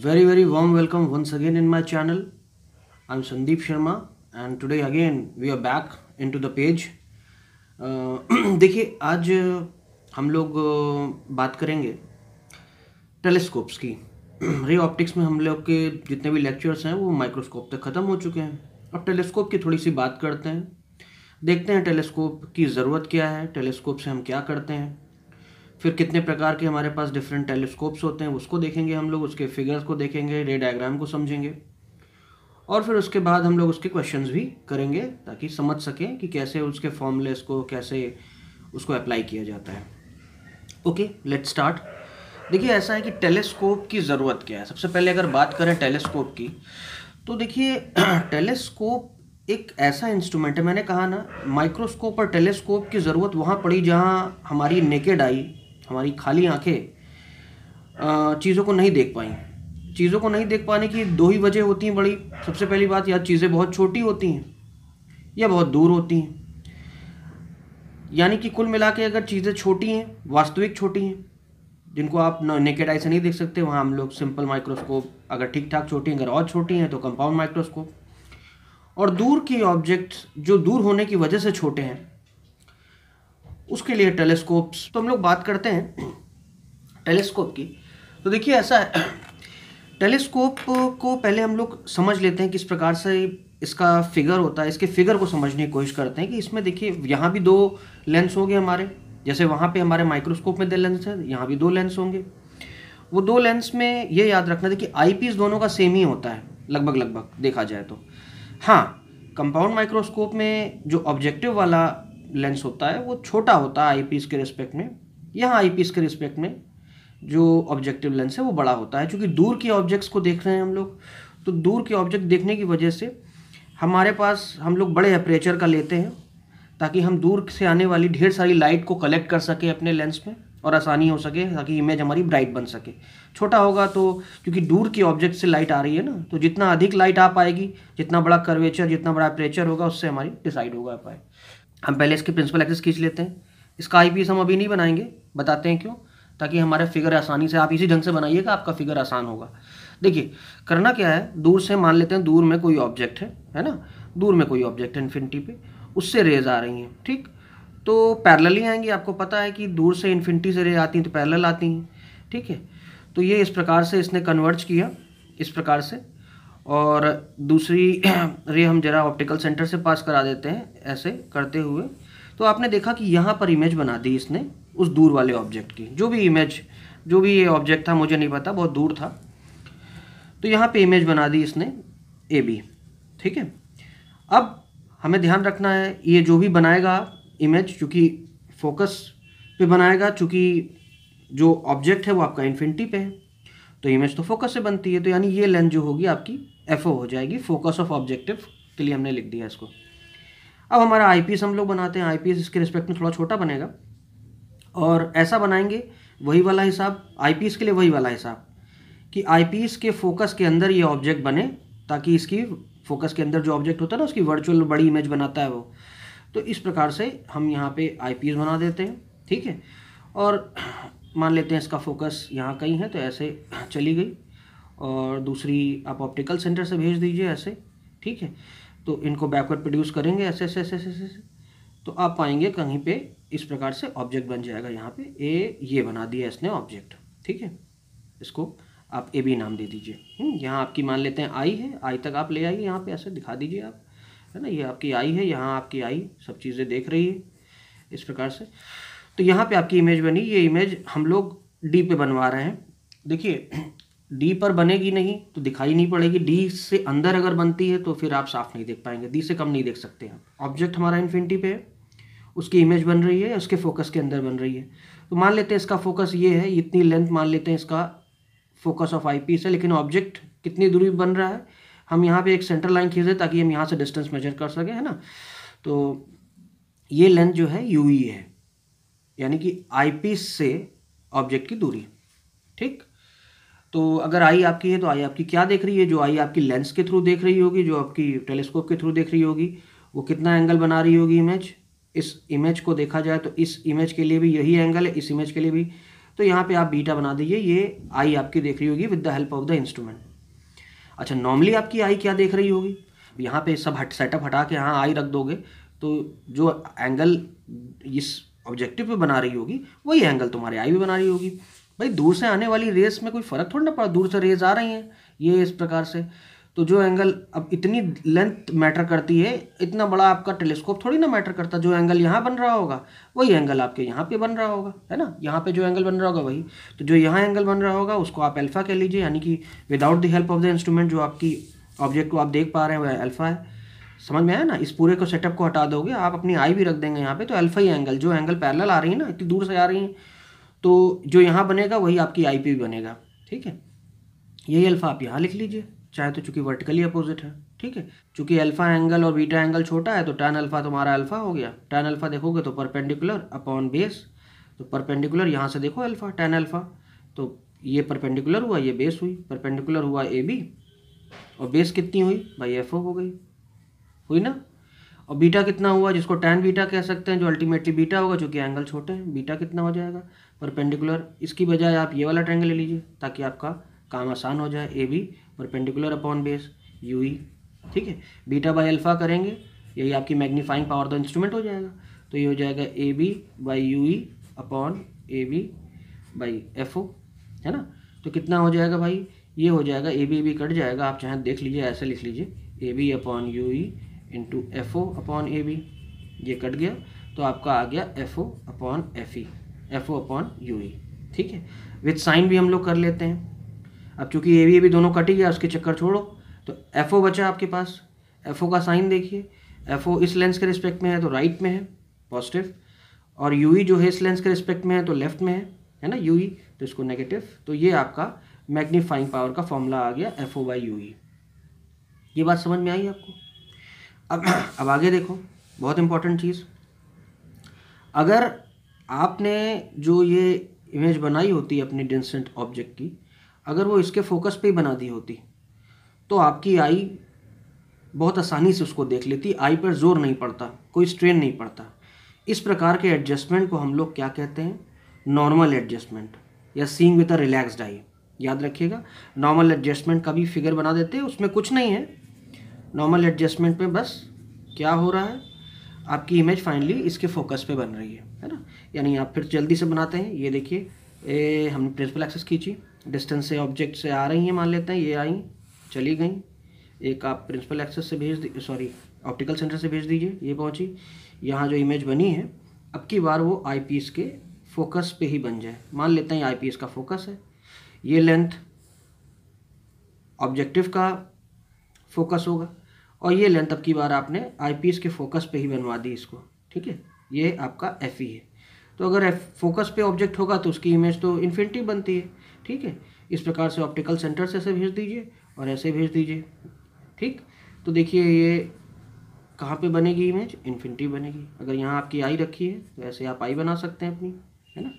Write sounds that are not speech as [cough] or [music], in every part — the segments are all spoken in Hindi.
very very warm welcome once again in my channel i'm sandeep sharma and today again we are back into the page uh, [clears throat] देखिए आज uh, हम लोग uh, बात करेंगे टेलीस्कोप्स की [clears throat] रे ऑप्टिक्स में हम लोग के जितने भी लेक्चर्स हैं वो माइक्रोस्कोप तक ख़त्म हो चुके हैं अब टेलीस्कोप की थोड़ी सी बात करते हैं देखते हैं टेलीस्कोप की ज़रूरत क्या है टेलीस्कोप से हम क्या करते हैं फिर कितने प्रकार के हमारे पास डिफरेंट टेलीस्कोप्स होते हैं उसको देखेंगे हम लोग उसके फिगर्स को देखेंगे रे डायग्राम को समझेंगे और फिर उसके बाद हम लोग उसके क्वेश्चंस भी करेंगे ताकि समझ सकें कि कैसे उसके फॉर्मूलेस को कैसे उसको अप्लाई किया जाता है ओके लेट स्टार्ट देखिए ऐसा है कि टेलीस्कोप की ज़रूरत क्या है सबसे पहले अगर बात करें टेलीस्कोप की तो देखिए टेलीस्कोप [clears throat] एक ऐसा इंस्ट्रूमेंट है मैंने कहा ना माइक्रोस्कोप और टेलीस्कोप की ज़रूरत वहाँ पड़ी जहाँ हमारी नेकेड आई हमारी खाली आंखें चीज़ों को नहीं देख पाई चीज़ों को नहीं देख पाने की दो ही वजह होती हैं बड़ी सबसे पहली बात या चीज़ें बहुत छोटी होती हैं या बहुत दूर होती हैं यानी कि कुल मिला के अगर चीज़ें छोटी हैं वास्तविक छोटी हैं जिनको आप नेकेड आई से नहीं देख सकते वहाँ हम लोग सिंपल माइक्रोस्कोप अगर ठीक ठाक छोटी हैं अगर और छोटी हैं तो कंपाउंड माइक्रोस्कोप और दूर की ऑब्जेक्ट्स जो दूर होने की वजह से छोटे हैं उसके लिए टेलीस्कोप्स तो हम लोग बात करते हैं टेलीस्कोप की तो देखिए ऐसा है टेलीस्कोप को पहले हम लोग समझ लेते हैं किस प्रकार से इसका फिगर होता है इसके फिगर को समझने की कोशिश करते हैं कि इसमें देखिए यहाँ भी दो लेंस होंगे हमारे जैसे वहाँ पे हमारे माइक्रोस्कोप में दो लेंस है यहाँ भी दो लेंस होंगे वो दो लेंस में ये याद रखना था कि आईपीस दोनों का सेम ही होता है लगभग लगभग देखा जाए तो हाँ कंपाउंड माइक्रोस्कोप में जो ऑब्जेक्टिव वाला लेंस होता है वो छोटा होता है आई के रिस्पेक्ट में यहाँ आई के रिस्पेक्ट में जो ऑब्जेक्टिव लेंस है वो बड़ा होता है क्योंकि दूर के ऑब्जेक्ट्स को देख रहे हैं हम लोग तो दूर के ऑब्जेक्ट देखने की वजह से हमारे पास हम लोग बड़े अप्रेचर का लेते हैं ताकि हम दूर से आने वाली ढेर सारी लाइट को कलेक्ट कर सकें अपने लेंस में और आसानी हो सके ताकि इमेज हमारी ब्राइट बन सके छोटा होगा तो क्योंकि दूर के ऑब्जेक्ट से लाइट आ रही है ना तो जितना अधिक लाइट आ पाएगी जितना बड़ा कर्वेचर जितना बड़ा प्रेचर होगा उससे हमारी डिसाइड होगा पाए हम पहले इसकी प्रिंसिपल एक्सेस खींच लेते हैं इसका आई हम अभी नहीं बनाएंगे बताते हैं क्यों ताकि हमारा फिगर आसानी से आप इसी ढंग से बनाइएगा आपका फिगर आसान होगा देखिए करना क्या है दूर से मान लेते हैं दूर में कोई ऑब्जेक्ट है है ना दूर में कोई ऑब्जेक्ट है इन्फिनिटी पे उससे रेज आ रही हैं ठीक तो पैरल ही आएंगी आपको पता है कि दूर से इन्फिनिटी से रेज आती हैं तो पैरल आती हैं ठीक है तो ये इस प्रकार से इसने कन्वर्ज किया इस प्रकार से और दूसरी रे [clears throat] हम जरा ऑप्टिकल सेंटर से पास करा देते हैं ऐसे करते हुए तो आपने देखा कि यहाँ पर इमेज बना दी इसने उस दूर वाले ऑब्जेक्ट की जो भी इमेज जो भी ये ऑब्जेक्ट था मुझे नहीं पता बहुत दूर था तो यहाँ पे इमेज बना दी इसने ए बी ठीक है अब हमें ध्यान रखना है ये जो भी बनाएगा इमेज चूँकि फोकस पे बनाएगा चूँकि जो ऑब्जेक्ट है वो आपका इन्फिनिटी पे है तो इमेज तो फोकस से बनती है तो यानी ये लेंथ जो होगी आपकी एफ हो जाएगी फोकस ऑफ ऑब्जेक्टिव के लिए हमने लिख दिया इसको अब हमारा आई हम लोग बनाते हैं आई इसके रिस्पेक्ट में थोड़ा छोटा बनेगा और ऐसा बनाएंगे वही वाला हिसाब आई के लिए वही वाला हिसाब कि आई के फोकस के अंदर ये ऑब्जेक्ट बने ताकि इसकी फोकस के अंदर जो ऑब्जेक्ट होता है ना उसकी वर्चुअल बड़ी इमेज बनाता है वो तो इस प्रकार से हम यहाँ पे आई बना देते हैं ठीक है और मान लेते हैं इसका फोकस यहाँ कहीं है तो ऐसे चली गई और दूसरी आप ऑप्टिकल सेंटर से भेज दीजिए ऐसे ठीक है तो इनको बैकवर्ड प्रोड्यूस करेंगे ऐसे ऐसे ऐसे ऐसे तो आप पाएंगे कहीं पे इस प्रकार से ऑब्जेक्ट बन जाएगा यहाँ पे ए ये बना दिया इसने ऑब्जेक्ट ठीक है इसको आप ए बी नाम दे दीजिए हम्म, यहाँ आपकी मान लेते हैं आई है आई तक आप ले आइए यहाँ पे ऐसे दिखा दीजिए आप है ना ये आपकी आई है यहाँ आपकी आई सब चीज़ें देख रही है इस प्रकार से तो यहाँ पर आपकी इमेज बनी ये इमेज हम लोग डी पे बनवा रहे हैं देखिए डी पर बनेगी नहीं तो दिखाई नहीं पड़ेगी डी से अंदर अगर बनती है तो फिर आप साफ नहीं देख पाएंगे डी से कम नहीं देख सकते हैं ऑब्जेक्ट हमारा इन्फिनिटी पे है उसकी इमेज बन रही है या उसके फोकस के अंदर बन रही है तो मान लेते हैं इसका फोकस ये है इतनी लेंथ मान लेते हैं इसका फोकस ऑफ आई है लेकिन ऑब्जेक्ट कितनी दूरी बन रहा है हम यहाँ पर एक सेंटर लाइन खींचे ताकि हम यहाँ से डिस्टेंस मेजर कर सकें है ना तो ये लेंथ जो है यू e है यानी कि आई से ऑब्जेक्ट की दूरी ठीक तो अगर आई आपकी है तो आई आपकी क्या देख रही है जो आई आपकी लेंस के थ्रू देख रही होगी जो आपकी टेलीस्कोप के थ्रू देख रही होगी वो कितना एंगल बना रही होगी इमेज इस इमेज को देखा जाए तो इस इमेज के लिए भी यही एंगल है इस इमेज के लिए भी तो यहाँ पे आप बीटा बना दीजिए ये आई आपकी देख रही होगी with the help of the instrument अच्छा नॉर्मली आपकी आई क्या देख रही होगी यहाँ पे सब हट सेटअप हटा के यहाँ आई रख दोगे तो जो एंगल इस ऑब्जेक्टिव पे बना रही होगी वही एंगल तुम्हारी आई भी बना रही होगी भाई दूर से आने वाली रेस में कोई फ़र्क थोड़ा ना पड़ा दूर से रेस आ रही हैं ये इस प्रकार से तो जो एंगल अब इतनी लेंथ मैटर करती है इतना बड़ा आपका टेलीस्कोप थोड़ी ना मैटर करता जो एंगल यहाँ बन रहा होगा वही एंगल आपके यहाँ पे बन रहा होगा है ना यहाँ पे जो एंगल बन रहा होगा वही तो जो यहाँ एंगल बन रहा होगा उसको आप अल्फ़ा कह लीजिए यानी कि without the help of the instrument जो आपकी ऑब्जेक्ट को आप देख पा रहे हैं वह अल्फ़ा है समझ में आया ना इस पूरे को सेटअप को हटा दोगे आप अपनी आई भी रख देंगे यहाँ पर तो अल्फ़ा ही एंगल जो एंगल पैरल आ रही है ना इतनी दूर से आ रही है तो जो यहाँ बनेगा वही आपकी आई पी बनेगा ठीक है यही अल्फ़ा आप यहाँ लिख लीजिए चाहे तो चूंकि वर्टिकली अपोजिट है ठीक है चूंकि अल्फ़ा एंगल और बीटा एंगल छोटा है तो टैन अल्फ़ा तुम्हारा अल्फ़ा हो गया टैन अल्फ़ा देखोगे तो परपेंडिकुलर अपॉन बेस तो परपेंडिकुलर यहाँ से देखो अल्फ़ा टैन अल्फ़ा तो ये परपेंडिकुलर हुआ ये बेस हुई परपेंडिकुलर हुआ ए बी और बेस कितनी हुई भाई एफ ओ हो गई हुई ना और बीटा कितना हुआ जिसको टैन बीटा कह सकते हैं जो अल्टीमेटली बीटा होगा चूँकि एंगल छोटे हैं बीटा कितना हो जाएगा परपेंडिकुलर इसकी बजाय आप ये वाला ट्रायंगल ले लीजिए ताकि आपका काम आसान हो जाए A B perpendicular upon base u e ठीक है बीटा बाई अल्फ़ा करेंगे यही आपकी मैग्नीफाइंग पावर द इंस्ट्रूमेंट हो जाएगा तो ये हो जाएगा A B by u e upon A B by f o है ना तो कितना हो जाएगा भाई ये हो जाएगा A B A B cut जाएगा आप चाहें देख लीजिए ऐसे लिख लीजिए A B upon u e into f o upon A B ये कट गया तो आपका आ गया f o upon f e f o upon u e ठीक है विथ साइन भी हम लोग कर लेते हैं अब चूंकि ए भी ए भी दोनों कट ही गया उसके चक्कर छोड़ो तो एफ ओ बचा आपके पास एफ ओ का साइन देखिए एफ ओ इस लेंस के रिस्पेक्ट में है तो राइट में है पॉजिटिव और यू ई e जो है इस लेंस के रिस्पेक्ट में है तो लेफ्ट में है है ना यू ई e? तो इसको नेगेटिव तो ये आपका मैग्नीफाइंग पावर का फॉर्मूला आ गया f o by u e ये बात समझ में आई आपको अब अब आगे देखो बहुत इंपॉर्टेंट चीज़ अगर आपने जो ये इमेज बनाई होती अपनी डिस्टेंट ऑब्जेक्ट की अगर वो इसके फोकस पे ही बना दी होती तो आपकी आई बहुत आसानी से उसको देख लेती आई पर जोर नहीं पड़ता कोई स्ट्रेन नहीं पड़ता इस प्रकार के एडजस्टमेंट को हम लोग क्या कहते हैं नॉर्मल एडजस्टमेंट या सींग विद अ रिलैक्सड आई याद रखिएगा नॉर्मल एडजस्टमेंट का भी फिगर बना देते हैं उसमें कुछ नहीं है नॉर्मल एडजस्टमेंट में बस क्या हो रहा है आपकी इमेज फाइनली इसके फोकस पे बन रही है है ना यानी आप फिर जल्दी से बनाते हैं ये देखिए हमने प्रिंसिपल एक्सेस खींची डिस्टेंस से ऑब्जेक्ट से आ रही हैं मान लेते हैं ये आई चली गई एक आप प्रिंसिपल एक्सेस से भेज दी सॉरी ऑप्टिकल सेंटर से भेज दीजिए ये पहुँची यहाँ जो इमेज बनी है अब की बार वो आई के फोकस पे ही बन जाए मान लेते हैं आई का फोकस है ये लेंथ ऑब्जेक्टिव का फोकस होगा और ये लेंथ अब की बार आपने आई के फोकस पे ही बनवा दी इसको ठीक है ये आपका एफ ई e है तो अगर एफ फोकस पे ऑब्जेक्ट होगा तो उसकी इमेज तो इन्फिनिटी बनती है ठीक है इस प्रकार से ऑप्टिकल सेंटर से ऐसे भेज दीजिए और ऐसे भेज दीजिए ठीक तो देखिए ये कहाँ पे बनेगी इमेज इन्फिनिटी बनेगी अगर यहाँ आपकी आई रखी है तो ऐसे आप आई बना सकते हैं अपनी है ना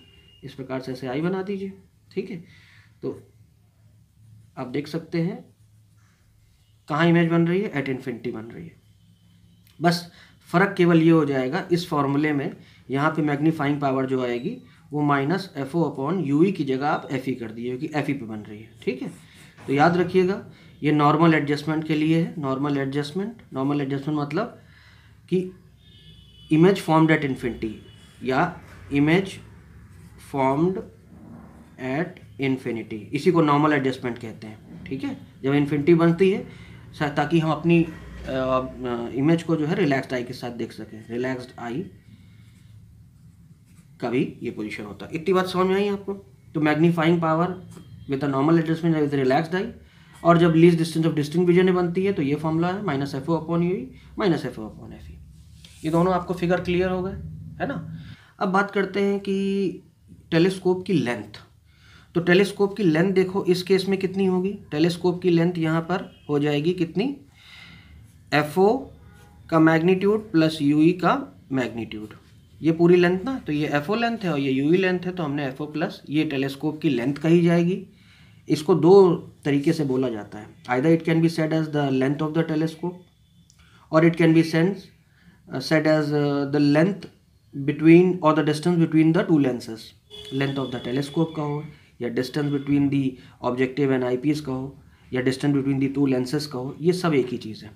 इस प्रकार से ऐसे आई बना दीजिए ठीक है तो आप देख सकते हैं कहाँ इमेज बन रही है एट इन्फिनिटी बन रही है बस फ़र्क केवल ये हो जाएगा इस फॉर्मूले में यहाँ पे मैग्नीफाइंग पावर जो आएगी वो minus f o upon u e की जगह आप एफ ई e कर दिए क्योंकि एफ ई e पे बन रही है ठीक है तो याद रखिएगा ये नॉर्मल एडजस्टमेंट के लिए है नॉर्मल एडजस्टमेंट नॉर्मल एडजस्टमेंट मतलब कि इमेज फॉर्म्ड एट इन्फिनिटी या इमेज फॉर्म्ड एट इन्फिनिटी इसी को नॉर्मल एडजस्टमेंट कहते हैं ठीक है जब इन्फिनिटी बनती है ताकि हम अपनी इमेज को जो है रिलैक्स्ड आई के साथ देख सकें रिलैक्स्ड आई का भी ये पोजीशन होता है इतनी बात समझ में आई आपको तो magnifying power with a normal adjustment with relaxed eye और जब least distance of distinct vision बनती है तो ये फॉर्मूला है minus f o upon u minus f o upon f e ये दोनों आपको फिगर क्लियर हो गए है ना अब बात करते हैं कि टेलीस्कोप की लेंथ तो टेलीस्कोप की लेंथ देखो इस केस में कितनी होगी टेलीस्कोप की लेंथ यहाँ पर हो जाएगी कितनी एफ का मैग्नीट्यूड प्लस यू e का मैग्नीट्यूड ये पूरी लेंथ ना तो ये एफ लेंथ है और ये यू e लेंथ है तो हमने एफ प्लस ये टेलीस्कोप की लेंथ कही जाएगी इसको दो तरीके से बोला जाता है either it can be said as the length of the telescope और it can be sense said as the length between और the distance between the two lenses length of the telescope का हो या distance between the objective and eyepiece कहो या distance between the two lenses कहो ये सब एक ही चीज़ है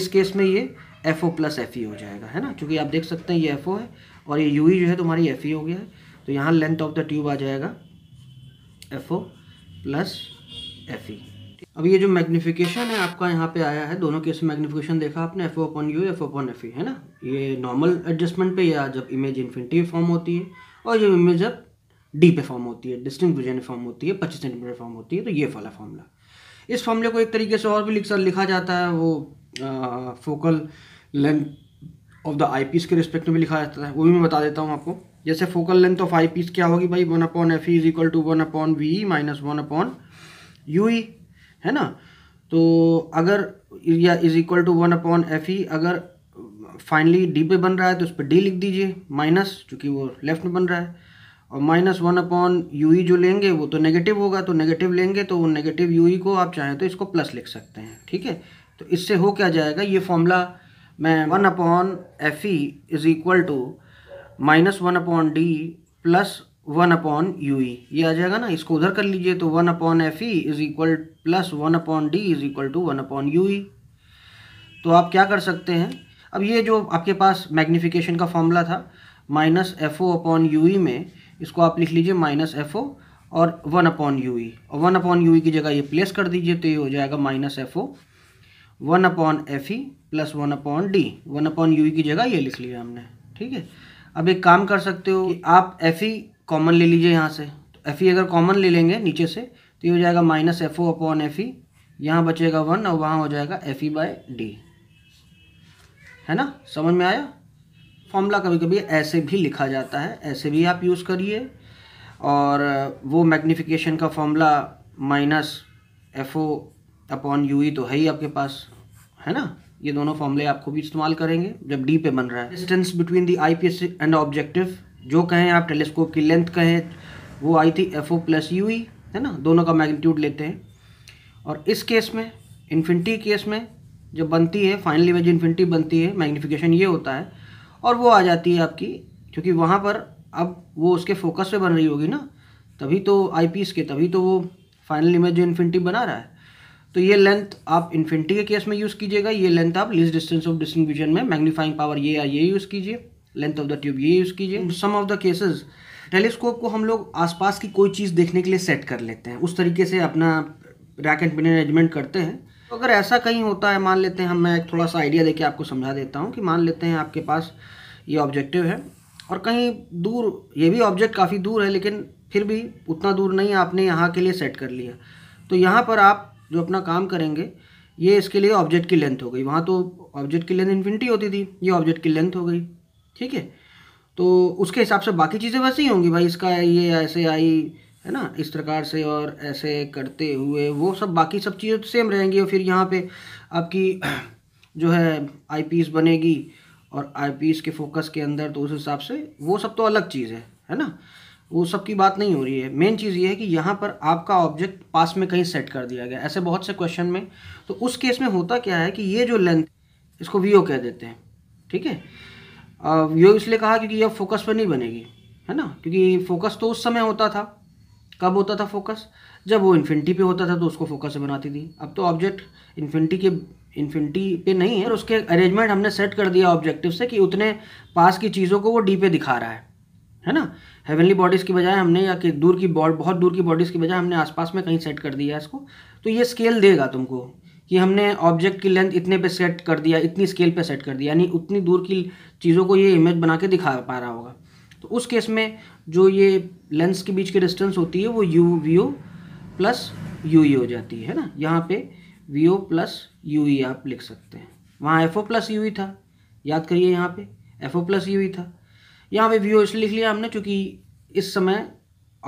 इस केस में ये f o plus f e हो जाएगा है ना क्योंकि आप देख सकते हैं ये एफ ओ है और ये यू ई e जो है तुम्हारी एफ ई e हो गया है तो यहाँ लेंथ ऑफ द ट्यूब आ जाएगा f o plus f e अब ये जो मैग्नीफिकेशन है आपका यहाँ पे आया है दोनों केस में देखा आपने f o upon u f o upon f e है ना ये नॉर्मल एडजस्टमेंट पे या जब इमेज इन्फिनिटी फॉर्म होती है और जब इमेज जब डी पे फॉर्म होती है डिस्टिंग विजन फॉर्म होती है पच्चीस सेंटीमीटर फॉर्म होती है तो ये वाला फॉर्मूला इस फॉर्मूले को एक तरीके से और भी लिख लिखा जाता है वो आ, focal length of the eyepiece के रिस्पेक्ट में भी लिखा जाता है वो भी मैं बता देता हूँ आपको जैसे focal length of eyepiece क्या होगी भाई one upon f e is equal to one upon v minus one upon u e है ना तो अगर या is equal to one upon f e अगर फाइनली डी पे बन रहा है तो उस पर डी लिख दीजिए माइनस चूँकि वो लेफ्ट में बन रहा है और minus one upon u e जो लेंगे वो तो नेगेटिव होगा तो नेगेटिव लेंगे तो वो नेगेटिव यू ई को आप चाहें तो इसको प्लस लिख सकते हैं ठीक है तो इससे हो क्या जाएगा ये फॉर्मूला मैं one upon f e is equal to minus one upon D plus one upon u e ये आ जाएगा ना इसको उधर कर लीजिए तो one upon f e is equal plus one upon D is equal to one upon u e तो आप क्या कर सकते हैं अब ये जो आपके पास मैग्निफिकेशन का फॉर्मूला था minus f o upon u e में इसको आप लिख लीजिए माइनस एफ ओ और वन अपॉन यू ई और वन अपॉन यू ई की जगह ये प्लेस कर दीजिए तो ये हो जाएगा minus f o one upon f e plus one upon D one upon u e की जगह ये लिख लिया हमने ठीक है अब एक काम कर सकते हो आप एफ ई कॉमन ले लीजिए यहाँ से तो एफ ई अगर कॉमन ले लेंगे नीचे से तो ये हो जाएगा minus f o upon f e यहाँ बचेगा वन और वहाँ हो जाएगा एफ ई बाय डी है ना समझ में आया फॉर्मूला कभी कभी ऐसे भी लिखा जाता है ऐसे भी आप यूज़ करिए और वो मैग्नीफिकेशन का formula minus f o upon u e तो है ही आपके पास है ना ये दोनों फॉर्मूले आपको भी इस्तेमाल करेंगे जब डी पे बन रहा है distance between the eyepiece and objective जो कहें आप टेलीस्कोप की लेंथ कहें वो आई थी f o plus u e है ना दोनों का मैग्नीट्यूड लेते हैं और इस केस में इन्फिनिटी केस में जब बनती है फाइनली वेज इन्फिनिटी बनती है मैग्नीफिकेशन ये होता है और वो आ जाती है आपकी क्योंकि वहाँ पर अब वो उसके फोकस पे बन रही होगी ना तभी तो आई के तभी तो वो फाइनल इमेज जो इन्फिनिटी बना रहा है तो ये लेंथ आप इन्फिनिटी के केस में यूज़ कीजिएगा ये लेंथ आप लिस्ट डिस्टेंस ऑफ डिस्ट्रीब्यूशन में मैग्नीफाइंग पावर ये या ये यूज़ कीजिए लेंथ ऑफ द ट्यूब ये यूज़ कीजिए some of the cases telescope को हम लोग आसपास की कोई चीज़ देखने के लिए सेट कर लेते हैं उस तरीके से अपना रैक एंड पिन अरेंजमेंट करते हैं तो अगर ऐसा कहीं होता है मान लेते हैं हम मैं एक थोड़ा सा आइडिया देके आपको समझा देता हूँ कि मान लेते हैं आपके पास ये ऑब्जेक्टिव है और कहीं दूर ये भी ऑब्जेक्ट काफ़ी दूर है लेकिन फिर भी उतना दूर नहीं आपने यहाँ के लिए सेट कर लिया तो यहाँ पर आप जो अपना काम करेंगे ये इसके लिए ऑब्जेक्ट की लेंथ हो गई वहाँ तो ऑब्जेक्ट की लेंथ इन्फिनिटी होती थी ये ऑब्जेक्ट की लेंथ हो गई ठीक है तो उसके हिसाब से बाकी चीज़ें वैसे ही होंगी भाई इसका ये ऐसे आई है ना इस प्रकार से और ऐसे करते हुए वो सब बाकी सब चीज़ें तो सेम रहेंगी और फिर यहाँ पे आपकी [clears throat] जो है आई बनेगी और आई के फोकस के अंदर तो उस हिसाब से वो सब तो अलग चीज़ है है ना वो सब की बात नहीं हो रही है मेन चीज़ ये है कि यहाँ पर आपका ऑब्जेक्ट पास में कहीं सेट कर दिया गया ऐसे बहुत से क्वेश्चन में तो उस केस में होता क्या है कि ये जो लेंथ इसको वी कह देते हैं ठीक है वी इसलिए कहा क्योंकि यह फोकस पर नहीं बनेगी है ना क्योंकि फोकस तो उस समय होता था कब होता था फोकस जब वो इन्फिनिटी पे होता था तो उसको फोकस से बनाती थी अब तो ऑब्जेक्ट इन्फिनिटी के इन्फिनिटी पे नहीं है और उसके अरेंजमेंट हमने सेट कर दिया ऑब्जेक्टिव से कि उतने पास की चीज़ों को वो डी पे दिखा रहा है है ना हेवनली बॉडीज़ की बजाय हमने या कि दूर की बॉड बहुत दूर की बॉडीज़ की बजाय हमने आसपास में कहीं सेट कर दिया इसको तो ये स्केल देगा तुमको कि हमने ऑब्जेक्ट की लेंथ इतने पे सेट कर दिया इतनी स्केल पे सेट कर दिया यानी उतनी दूर की चीज़ों को ये इमेज बना के दिखा पा रहा होगा तो उस केस में जो ये लेंस के बीच की डिस्टेंस होती है वो u v o plus u e हो जाती है ना यहाँ पे v o plus u e आप लिख सकते हैं वहाँ f o plus u e था याद करिए यहाँ पे f o plus u e था यहाँ पे वी ओ इसलिए लिख लिया हमने क्योंकि इस समय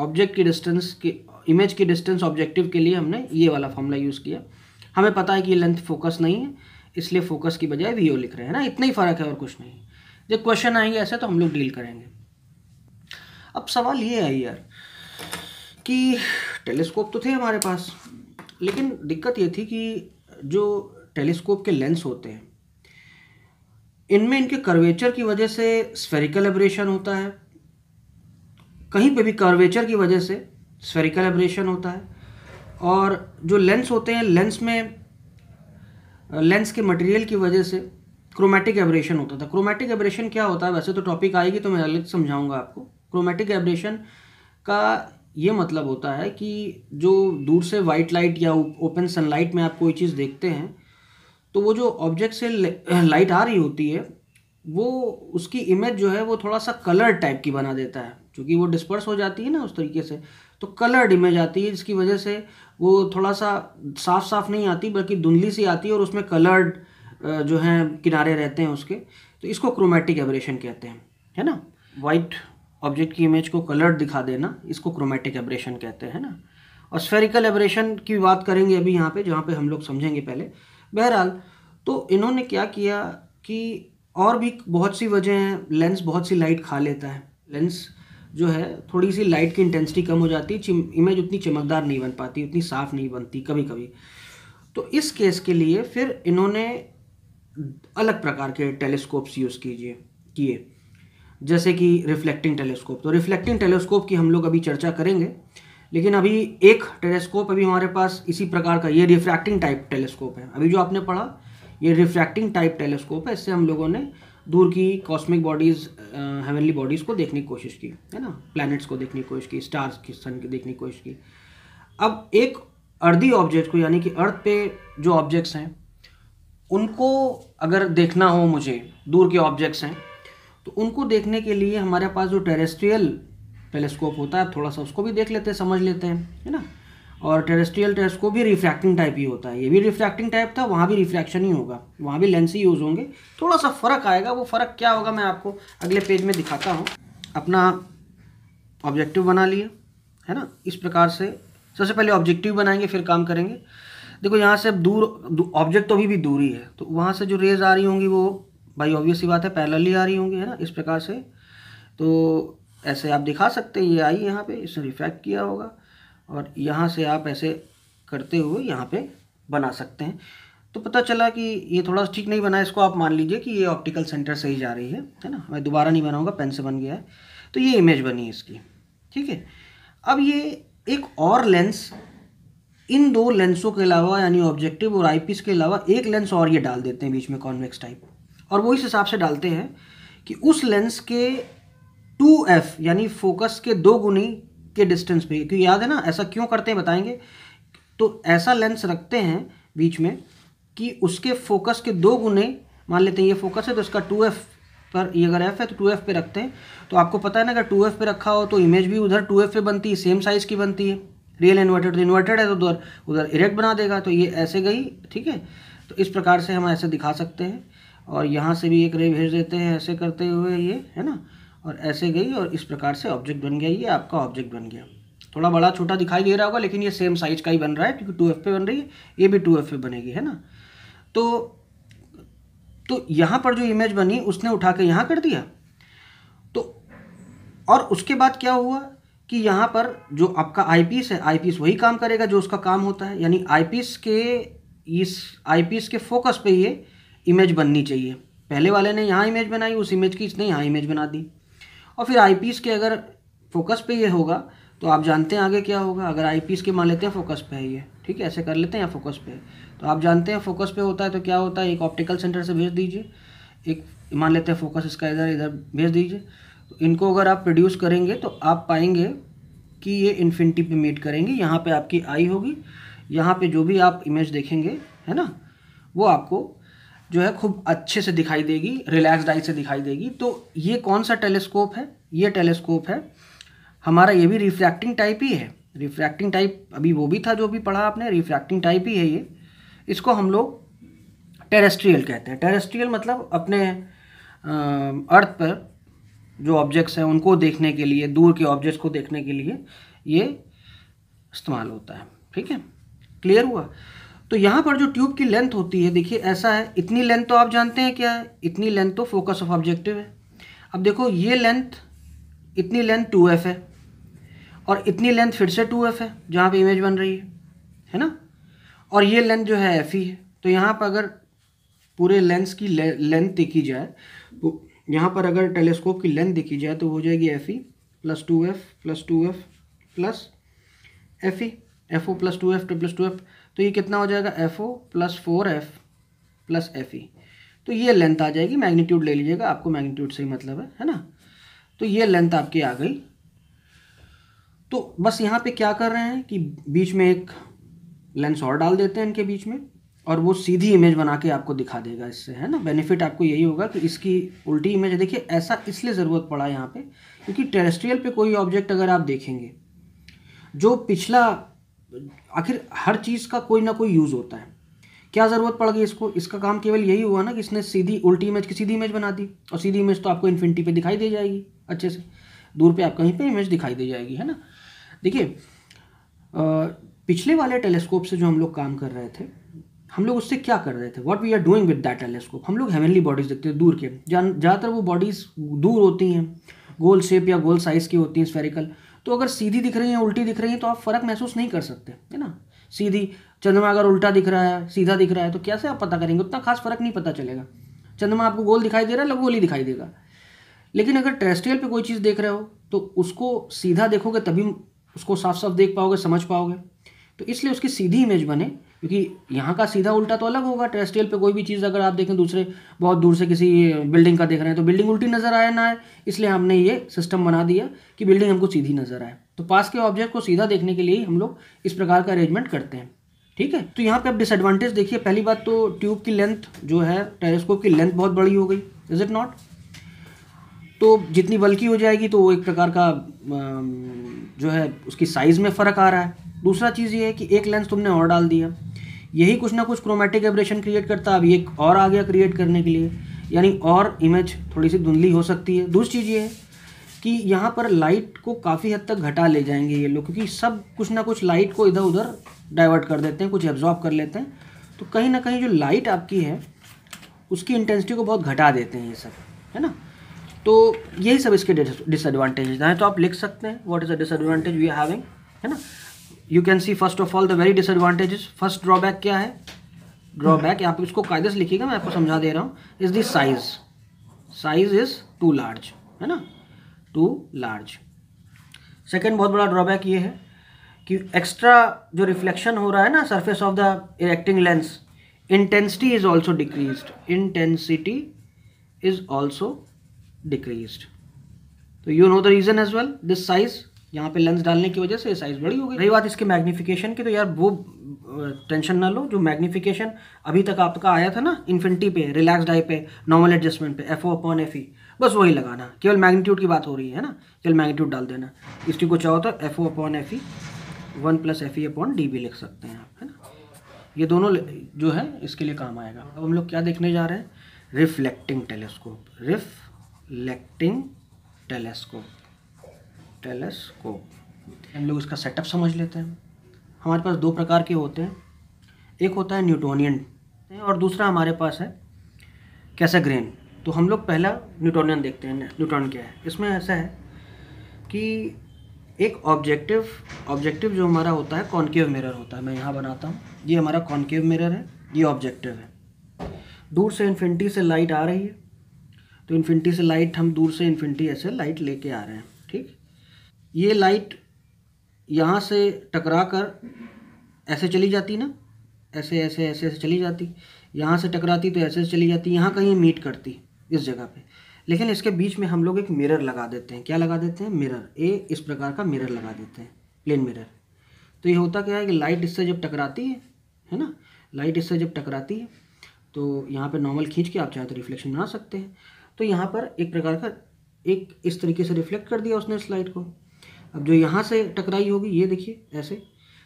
ऑब्जेक्ट की डिस्टेंस के इमेज की डिस्टेंस ऑब्जेक्टिव के लिए हमने ये वाला फॉर्मूला यूज़ किया हमें पता है कि ये लेंथ फोकस नहीं है इसलिए फोकस की बजाय वी लिख रहे हैं ना इतना ही फ़र्क है और कुछ नहीं जब क्वेश्चन आएंगे ऐसे तो हम लोग डील करेंगे अब सवाल ये है यार कि टेलीस्कोप तो थे हमारे पास लेकिन दिक्कत ये थी कि जो टेलीस्कोप के लेंस होते हैं इनमें इनके कर्वेचर की वजह से स्फेरिकल एब्रेशन होता है कहीं पे भी कर्वेचर की वजह से स्फेरिकल एब्रेशन होता है और जो लेंस होते हैं लेंस में लेंस के मटेरियल की वजह से क्रोमेटिक एब्रेशन होता था क्रोमेटिक एब्रेशन क्या होता है वैसे तो टॉपिक आएगी तो मैं अलग समझाऊंगा आपको क्रोमेटिक एब्रेशन का ये मतलब होता है कि जो दूर से वाइट लाइट या ओपन सनलाइट में आप कोई चीज़ देखते हैं तो वो जो ऑब्जेक्ट से लाइट [clears throat] आ रही होती है वो उसकी इमेज जो है वो थोड़ा सा कलर टाइप की बना देता है क्योंकि वो डिस्पर्स हो जाती है ना उस तरीके से तो कलर्ड इमेज आती है जिसकी वजह से वो थोड़ा सा साफ साफ नहीं आती बल्कि धुंधली सी आती है और उसमें कलर्ड जो है किनारे रहते हैं उसके तो इसको क्रोमेटिक एब्रेशन कहते हैं है ना वाइट ऑब्जेक्ट की इमेज को कलर्ड दिखा देना इसको क्रोमेटिक एब्रेशन कहते हैं ना और स्फेरिकल एब्रेशन की बात करेंगे अभी यहाँ पे जहाँ पे हम लोग समझेंगे पहले बहरहाल तो इन्होंने क्या किया कि और भी बहुत सी वजह हैं लेंस बहुत सी लाइट खा लेता है लेंस जो है थोड़ी सी लाइट की इंटेंसिटी कम हो जाती है इमेज उतनी चमकदार नहीं बन पाती उतनी साफ़ नहीं बनती कभी कभी तो इस केस के लिए फिर इन्होंने अलग प्रकार के टेलीस्कोप्स यूज़ कीजिए किए जैसे कि रिफ्लेक्टिंग टेलीस्कोप तो रिफ्लेक्टिंग टेलीस्कोप की हम लोग अभी चर्चा करेंगे लेकिन अभी एक टेलीस्कोप अभी हमारे पास इसी प्रकार का ये रिफ्रैक्टिंग टाइप टेलीस्कोप है अभी जो आपने पढ़ा ये रिफ्रैक्टिंग टाइप टेलीस्कोप है इससे हम लोगों ने दूर की कॉस्मिक बॉडीज़ हेवनली बॉडीज़ को देखने की कोशिश की है ना प्लैनेट्स को देखने की कोशिश की स्टार्स की सन की देखने की कोशिश की अब एक अर्धी ऑब्जेक्ट को यानी कि अर्थ पे जो ऑब्जेक्ट्स हैं उनको अगर देखना हो मुझे दूर के ऑब्जेक्ट्स हैं तो उनको देखने के लिए हमारे पास जो टेरेस्ट्रियल टेलीस्कोप होता है थोड़ा सा उसको भी देख लेते हैं समझ लेते हैं है ना और टेरेस्ट्रियल टेलीस्कोप भी रिफ्रैक्टिंग टाइप ही होता है ये भी रिफ्रैक्टिंग टाइप था वहाँ भी रिफ्रैक्शन ही होगा वहाँ भी लेंस ही यूज़ होंगे थोड़ा सा फ़र्क आएगा वो फ़र्क क्या होगा मैं आपको अगले पेज में दिखाता हूँ अपना ऑब्जेक्टिव बना लिया है ना इस प्रकार से सबसे पहले ऑब्जेक्टिव बनाएंगे फिर काम करेंगे देखो यहाँ से दूर ऑब्जेक्ट तो अभी भी दूरी है तो वहाँ से जो रेज आ रही होंगी वो भाई ऑब्वियस ही बात है पैरेलली आ रही होंगी है ना इस प्रकार से तो ऐसे आप दिखा सकते हैं ये आई यहाँ पे इसने रिफ्रैक्ट किया होगा और यहाँ से आप ऐसे करते हुए यहाँ पे बना सकते हैं तो पता चला कि ये थोड़ा ठीक नहीं बना इसको आप मान लीजिए कि ये ऑप्टिकल सेंटर से जा रही है है ना मैं दोबारा नहीं बनाऊँगा पेन से बन गया है तो ये इमेज बनी इसकी ठीक है अब ये एक और लेंस इन दो लेंसों के अलावा यानी ऑब्जेक्टिव और आईपीस के अलावा एक लेंस और ये डाल देते हैं बीच में कॉन्वेक्स टाइप और वो इस हिसाब से डालते हैं कि उस लेंस के टू एफ यानी फोकस के दो गुनी के डिस्टेंस पे क्योंकि याद है ना ऐसा क्यों करते हैं बताएंगे तो ऐसा लेंस रखते हैं बीच में कि उसके फोकस के दो गुने मान लेते हैं ये फोकस है तो इसका टू एफ पर ये अगर एफ है तो टू एफ पे रखते हैं तो आपको पता है ना अगर टू एफ पे रखा हो तो इमेज भी उधर टू एफ पे बनती है सेम साइज़ की बनती है रियल इन्वर्टेड तो इन्वर्टेड है तो उधर उधर इरेक्ट बना देगा तो ये ऐसे गई ठीक है तो इस प्रकार से हम ऐसे दिखा सकते हैं और यहाँ से भी एक रे भेज देते हैं ऐसे करते हुए ये है ना और ऐसे गई और इस प्रकार से ऑब्जेक्ट बन गया ये आपका ऑब्जेक्ट बन गया थोड़ा बड़ा छोटा दिखाई दे रहा होगा लेकिन ये सेम साइज का ही बन रहा है क्योंकि टू एफ पे बन रही है ये भी टू एफ पे बनेगी है ना तो तो यहाँ पर जो इमेज बनी उसने उठा के यहाँ कर दिया तो और उसके बाद क्या हुआ कि यहाँ पर जो आपका आईपीएस है आईपीएस वही काम करेगा जो उसका काम होता है यानी आईपीएस के इस आईपीएस के फोकस पे ये इमेज बननी चाहिए पहले वाले ने यहाँ इमेज बनाई उस इमेज की इसने यहाँ इमेज बना दी और फिर आई के अगर फोकस पे ये होगा तो आप जानते हैं आगे क्या होगा अगर आई के मान लेते हैं फोकस पे है ये ठीक है ऐसे कर लेते हैं फोकस पे तो आप जानते हैं फोकस पे होता है तो क्या होता है एक ऑप्टिकल सेंटर से भेज दीजिए एक मान लेते हैं फोकस इसका इधर इधर भेज दीजिए तो इनको अगर आप प्रोड्यूस करेंगे तो आप पाएंगे कि ये इन्फिनिटी पे मीट करेंगे यहाँ पे आपकी आई होगी यहाँ पे जो भी आप इमेज देखेंगे है ना वो आपको जो है खूब अच्छे से दिखाई देगी रिलैक्स आई से दिखाई देगी तो ये कौन सा टेलीस्कोप है ये टेलीस्कोप है हमारा ये भी रिफ्रैक्टिंग टाइप ही है रिफ्रैक्टिंग टाइप अभी वो भी था जो भी पढ़ा आपने रिफ्रैक्टिंग टाइप ही है ये इसको हम लोग टेरेस्ट्रियल कहते हैं टेरेस्ट्रियल मतलब अपने अर्थ पर जो ऑब्जेक्ट्स हैं उनको देखने के लिए दूर के ऑब्जेक्ट्स को देखने के लिए ये इस्तेमाल होता है ठीक है क्लियर हुआ तो यहाँ पर जो ट्यूब की लेंथ होती है देखिए ऐसा है इतनी लेंथ तो आप जानते हैं क्या है इतनी लेंथ तो फोकस ऑफ ऑब्जेक्टिव है अब देखो ये लेंथ इतनी लेंथ टू एफ है और इतनी लेंथ फिर से टू एफ है जहाँ पर इमेज बन रही है है ना और ये लेंथ जो है एफ ही है तो यहाँ पर अगर पूरे लेंस की लेंथ देखी जाए तो यहाँ पर अगर टेलीस्कोप की लेंथ देखी जाए तो हो जाएगी f e plus two f plus two f plus f e f o plus two f two plus two f तो ये कितना हो जाएगा f o plus four f plus f e तो ये लेंथ आ जाएगी मैग्नीट्यूड ले लीजिएगा आपको मैग्नीट्यूड से ही मतलब है है ना तो ये लेंथ आपकी आ गई तो बस यहाँ पे क्या कर रहे हैं कि बीच में एक लेंस और डाल देते हैं इनके बीच में और वो सीधी इमेज बना के आपको दिखा देगा इससे है ना बेनिफिट आपको यही होगा कि इसकी उल्टी इमेज देखिए ऐसा इसलिए ज़रूरत पड़ा यहाँ पे क्योंकि टेरेस्ट्रियल पे कोई ऑब्जेक्ट अगर आप देखेंगे जो पिछला आखिर हर चीज़ का कोई ना कोई यूज़ होता है क्या ज़रूरत पड़ गई इसको इसका काम केवल यही हुआ ना कि इसने सीधी उल्टी इमेज की सीधी इमेज बना दी और सीधी इमेज तो आपको इन्फिनिटी पे दिखाई दे जाएगी अच्छे से दूर पे आप कहीं पे इमेज दिखाई दे जाएगी है ना देखिए पिछले वाले टेलीस्कोप से जो हम लोग काम कर रहे थे हम लोग उससे क्या कर रहे थे what we are doing with that telescope हम लोग हेवनली बॉडीज़ देखते हैं दूर के ज़्यादातर वो बॉडीज़ दूर होती हैं गोल शेप या गोल साइज़ की होती हैं स्फेरिकल तो अगर सीधी दिख रही है उल्टी दिख रही है तो आप फर्क महसूस नहीं कर सकते है ना सीधी चंद्रमा अगर उल्टा दिख रहा है सीधा दिख रहा है तो कैसे आप पता करेंगे उतना खास फर्क नहीं पता चलेगा चंद्रमा आपको गोल दिखाई दे रहा है लघु गोली दिखाई देगा लेकिन अगर टेरेस्ट्रियल पे कोई चीज़ देख रहे हो तो उसको सीधा देखोगे तभी उसको साफ साफ देख पाओगे समझ पाओगे तो इसलिए उसकी सीधी इमेज बने क्योंकि यहाँ का सीधा उल्टा तो अलग होगा टेरेस्ट्रियल पे कोई भी चीज़ अगर आप देखें दूसरे बहुत दूर से किसी बिल्डिंग का देख रहे हैं तो बिल्डिंग उल्टी नज़र आए ना आए इसलिए हमने ये सिस्टम बना दिया कि बिल्डिंग हमको सीधी नज़र आए तो पास के ऑब्जेक्ट को सीधा देखने के लिए हम लोग इस प्रकार का अरेंजमेंट करते हैं ठीक है तो यहाँ पर आप डिसएडवांटेज देखिए पहली बात तो ट्यूब की लेंथ जो है टेलीस्कोप की लेंथ बहुत बड़ी हो गई इज इट नॉट तो जितनी बल्कि हो जाएगी तो वो एक प्रकार का जो है उसकी साइज़ में फ़र्क आ रहा है दूसरा चीज़ ये है कि एक लेंस तुमने और डाल दिया यही कुछ ना कुछ क्रोमेटिक एब्रेशन क्रिएट करता है अभी एक और आ गया क्रिएट करने के लिए यानी और इमेज थोड़ी सी धुंधली हो सकती है दूसरी चीज़ ये है कि यहाँ पर लाइट को काफ़ी हद तक घटा ले जाएंगे ये लोग क्योंकि सब कुछ ना कुछ लाइट को इधर उधर डाइवर्ट कर देते हैं कुछ एब्जॉर्ब कर लेते हैं तो कहीं ना कहीं जो लाइट आपकी है उसकी इंटेंसिटी को बहुत घटा देते हैं ये सब है ना तो यही सब इसके डिसएडवांटेजेज हैं तो आप लिख सकते हैं what is the disadvantage we having है ना you can see first of all the very disadvantages first drawback क्या है ड्रॉबैक आप इसको कायदे से लिखिएगा मैं आपको समझा दे रहा हूँ is the size size is too large है ना टू लार्ज सेकेंड बहुत बड़ा ड्रॉबैक ये है कि एक्स्ट्रा जो रिफ्लेक्शन हो रहा है ना surface of the erecting lens intensity is also decrease intensity is also decrease तो you know the reason as well this size यहाँ पे लेंस डालने की वजह से साइज़ बड़ी हो गई रही बात इसके मैग्नीफिकेशन की तो यार वो टेंशन ना लो जो मैग्नीफिकेशन अभी तक आपका आया था ना इन्फिनिटी पे रिलैक्स डाई पे नॉर्मल एडजस्टमेंट पे f o upon f e बस वही लगाना केवल मैग्नीट्यूड की बात हो रही है ना केवल मैग्नीट्यूड डाल देना इसकी कुछ चाहो तो f o upon f e one plus f e upon D भी लिख सकते हैं आप है ना ये दोनों जो है इसके लिए काम आएगा अब हम लोग क्या देखने जा रहे हैं reflecting telescope reflecting telescope telescope हम लोग इसका सेटअप समझ लेते हैं हमारे पास दो प्रकार के होते हैं एक होता है न्यूटोनियन और दूसरा हमारे पास है कैसा ग्रेन तो हम लोग पहला न्यूटोनियन देखते हैं न्यूटोन क्या है इसमें ऐसा है कि एक ऑब्जेक्टिव ऑब्जेक्टिव जो हमारा होता है कॉन्केव मिरर होता है मैं यहाँ बनाता हूँ ये हमारा कॉन्केव मिरर है ये ऑब्जेक्टिव है दूर से इन्फिनिटी से लाइट आ रही है तो इन्फिनिटी से लाइट हम दूर से इन्फिनिटी ऐसे लाइट लेके आ रहे हैं ये लाइट यहाँ से टकरा कर ऐसे चली जाती ना ऐसे ऐसे ऐसे ऐसे चली जाती यहाँ से टकराती तो ऐसे चली जाती यहाँ कहीं मीट करती इस जगह पे लेकिन इसके बीच में हम लोग एक मिरर लगा देते हैं क्या लगा देते हैं मिरर ए इस प्रकार का मिरर लगा देते हैं प्लेन मिरर तो ये होता क्या है कि लाइट इससे जब टकराती है है ना लाइट इससे जब टकराती है तो यहाँ पर नॉर्मल खींच के आप चाहे तो रिफ्लेक्शन बना सकते हैं तो यहाँ पर एक प्रकार का एक इस तरीके से रिफ्लेक्ट कर दिया उसने इस लाइट को अब जो यहाँ से टकराई होगी ये देखिए ऐसे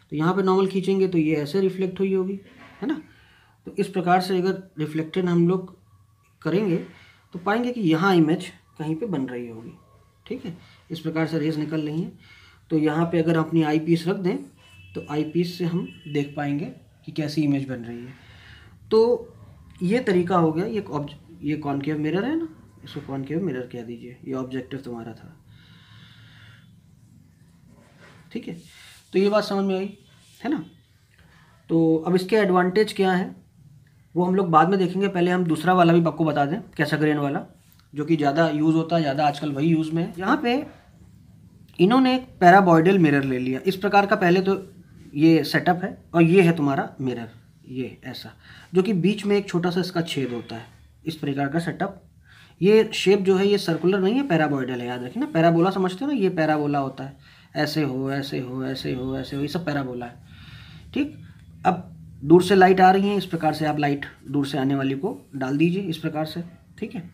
तो यहाँ पे नॉर्मल खींचेंगे तो ये ऐसे रिफ्लेक्ट हुई होगी है ना तो इस प्रकार से अगर रिफ्लेक्टेड हम लोग करेंगे तो पाएंगे कि यहाँ इमेज कहीं पे बन रही होगी ठीक है इस प्रकार से रेज निकल रही है तो यहाँ पे अगर अपनी आई पीस रख दें तो आई पीस से हम देख पाएंगे कि कैसी इमेज बन रही है तो ये तरीका हो गया ये ये कॉन्केव मिरर है ना इसको कॉन्केव मिरर कह दीजिए ये ऑब्जेक्टिव तुम्हारा था ठीक है तो ये बात समझ में आई है ना तो अब इसके एडवांटेज क्या है वो हम लोग बाद में देखेंगे पहले हम दूसरा वाला भी आपको बता दें कैसा ग्रेन वाला जो कि ज़्यादा यूज़ होता है ज़्यादा आजकल वही यूज़ में है यहाँ पे इन्होंने एक पैराबॉयडल मिरर ले लिया इस प्रकार का पहले तो ये सेटअप है और ये है तुम्हारा मिरर ये ऐसा जो कि बीच में एक छोटा सा इसका छेद होता है इस प्रकार का सेटअप ये शेप जो है ये सर्कुलर नहीं है पैराबॉयडल है याद रखिए ना पैराबोला समझते हो ना ये पैराबोला होता है ऐसे हो ऐसे हो ऐसे हो ऐसे हो ये सब पैराबोला है ठीक अब दूर से लाइट आ रही है इस प्रकार से आप लाइट दूर से आने वाली को डाल दीजिए इस प्रकार से ठीक है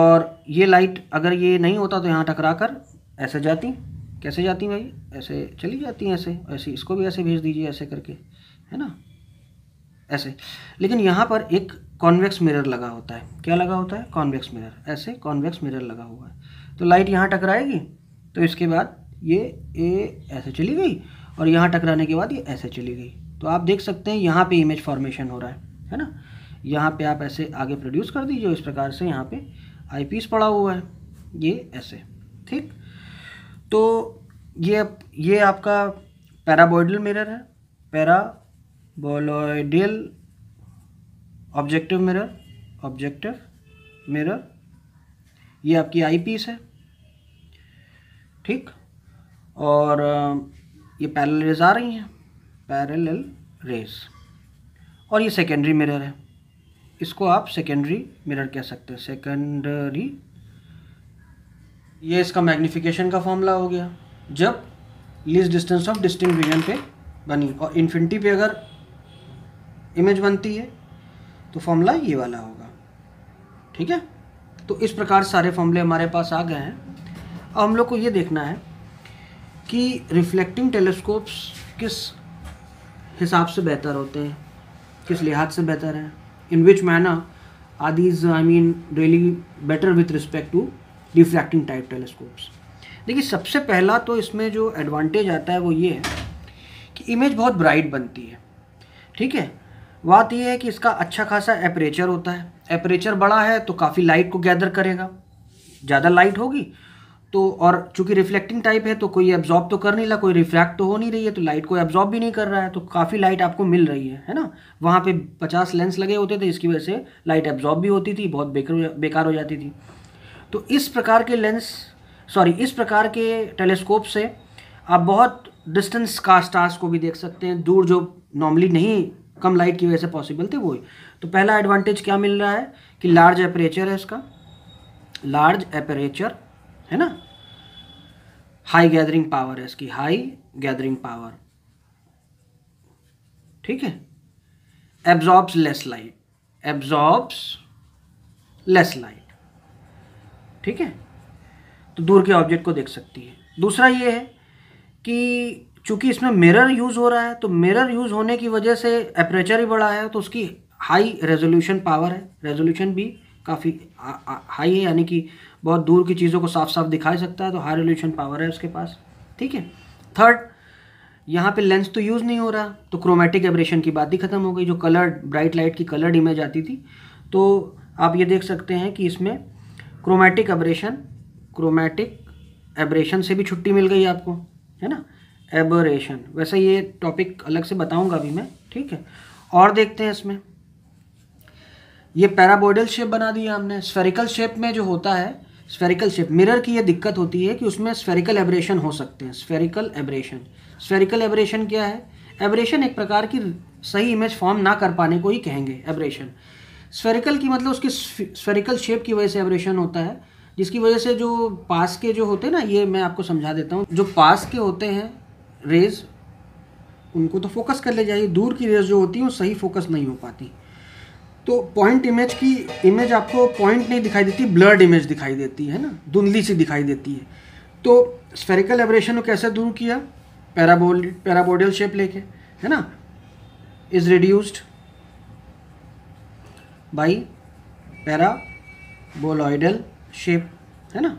और ये लाइट अगर ये नहीं होता तो यहाँ टकरा कर ऐसे जाती कैसे जाती भाई ऐसे चली जाती हैं ऐसे ऐसे इसको भी ऐसे भेज दीजिए ऐसे करके है ना ऐसे लेकिन यहाँ पर एक कॉन्वेक्स मिरर लगा होता है क्या लगा होता है कॉन्वेक्स मिरर ऐसे कॉन्वेक्स मिरर लगा हुआ है तो लाइट यहाँ टकराएगी तो इसके बाद ये ए ऐसे चली गई और यहाँ टकराने के बाद ये ऐसे चली गई तो आप देख सकते हैं यहाँ पे इमेज फॉर्मेशन हो रहा है है ना यहाँ पे आप ऐसे आगे प्रोड्यूस कर दीजिए इस प्रकार से यहाँ पे आईपीस पड़ा हुआ है ये ऐसे ठीक तो ये ये आपका पैराबोइडल मिरर है paraboloidal objective mirror objective mirror ये आपकी आईपीस है ठीक और ये पैरेलल रेज आ रही हैं पैरेलल रेज और ये सेकेंडरी मिरर है इसको आप सेकेंडरी मिरर कह सकते हैं सेकेंडरी ये इसका मैग्नीफिकेशन का फॉर्मूला हो गया जब least distance of distinct vision पे बनी और इन्फिनिटी पे अगर इमेज बनती है तो फॉर्मूला ये वाला होगा ठीक है तो इस प्रकार सारे फॉर्मूले हमारे पास आ गए हैं अब हम लोग को ये देखना है कि रिफ्लेक्टिंग टेलीस्कोप्स किस हिसाब से बेहतर होते हैं किस लिहाज से बेहतर हैं in which manner are these I mean really better with respect to reflecting type telescopes देखिए सबसे पहला तो इसमें जो एडवांटेज आता है वो ये है कि इमेज बहुत ब्राइट बनती है ठीक है बात यह है कि इसका अच्छा खासा एपरेचर होता है एपरेचर बड़ा है तो काफ़ी लाइट को गैदर करेगा ज़्यादा लाइट होगी तो और चूंकि रिफ्लेक्टिंग टाइप है तो कोई एब्जॉर्ब तो कर नहीं रहा कोई रिफ्रैक्ट तो हो नहीं रही है तो लाइट को एब्जॉर्ब भी नहीं कर रहा है तो काफ़ी लाइट आपको मिल रही है है ना वहाँ पे 50 लेंस लगे होते थे इसकी वजह से लाइट एब्जॉर्ब भी होती थी बहुत बेकार बेकार हो जाती थी तो इस प्रकार के लेंस सॉरी इस प्रकार के टेलीस्कोप से आप बहुत डिस्टेंस का स्टार्स को भी देख सकते हैं दूर जो नॉर्मली नहीं कम लाइट की वजह से पॉसिबल थे वो तो पहला एडवांटेज क्या मिल रहा है कि लार्ज अपरेचर है इसका लार्ज अपरेचर है ना हाई गैदरिंग पावर है इसकी हाई गैदरिंग पावर ठीक है absorbs less light absorbs less light ठीक है तो दूर के ऑब्जेक्ट को देख सकती है दूसरा ये है कि चूंकि इसमें मिरर यूज़ हो रहा है तो मिरर यूज़ होने की वजह से अप्रेचर ही बड़ा है तो उसकी हाई रेजोल्यूशन पावर है रेजोल्यूशन भी काफ़ी हाई है यानी कि बहुत दूर की चीज़ों को साफ साफ दिखा सकता है तो हाई रेजोल्यूशन पावर है उसके पास ठीक है थर्ड यहाँ पे लेंस तो यूज़ नहीं हो रहा तो क्रोमेटिक एब्रेशन की बात ही ख़त्म हो गई जो कलर्ड ब्राइट लाइट की कलर्ड इमेज आती थी तो आप ये देख सकते हैं कि इसमें क्रोमेटिक एब्रेशन क्रोमेटिक एब्रेशन से भी छुट्टी मिल गई आपको है ना एबरेशन वैसे ये टॉपिक अलग से बताऊंगा अभी मैं ठीक है और देखते हैं इसमें ये पैराबोडल शेप बना दिया हमने स्फेरिकल शेप में जो होता है स्फेरिकल शेप मिरर की ये दिक्कत होती है कि उसमें स्फेरिकल एब्रेशन हो सकते हैं स्फेरिकल एब्रेशन स्फेरिकल एब्रेशन क्या है एब्रेशन एक प्रकार की सही इमेज फॉर्म ना कर पाने को ही कहेंगे एब्रेशन स्फेरिकल की मतलब उसकी स्फेरिकल शेप की वजह से एब्रेशन होता है जिसकी वजह से जो पास के जो होते हैं ना ये मैं आपको समझा देता हूँ जो पास के होते हैं रेज उनको तो फोकस कर ले जाइए दूर की रेज जो होती हैं वो सही फोकस नहीं हो पाती तो पॉइंट इमेज की इमेज आपको पॉइंट नहीं दिखाई देती ब्लर्ड इमेज दिखाई देती है ना धुंधली सी दिखाई देती है तो स्फेरिकल एब्रेशन को कैसे दूर किया पैराबोल पैराबोडियल शेप लेके है ना is reduced by paraboloidal shape है ना